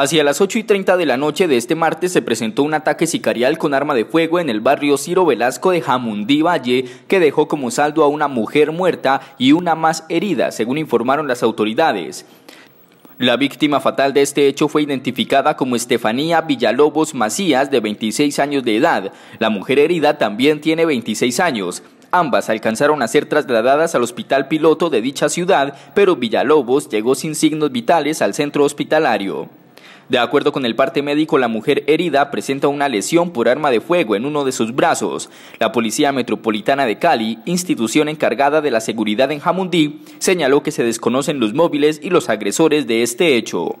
Hacia las 8 y 30 de la noche de este martes se presentó un ataque sicarial con arma de fuego en el barrio Ciro Velasco de Jamundí Valle, que dejó como saldo a una mujer muerta y una más herida, según informaron las autoridades. La víctima fatal de este hecho fue identificada como Estefanía Villalobos Macías, de 26 años de edad. La mujer herida también tiene 26 años. Ambas alcanzaron a ser trasladadas al hospital piloto de dicha ciudad, pero Villalobos llegó sin signos vitales al centro hospitalario. De acuerdo con el parte médico, la mujer herida presenta una lesión por arma de fuego en uno de sus brazos. La Policía Metropolitana de Cali, institución encargada de la seguridad en Jamundí, señaló que se desconocen los móviles y los agresores de este hecho.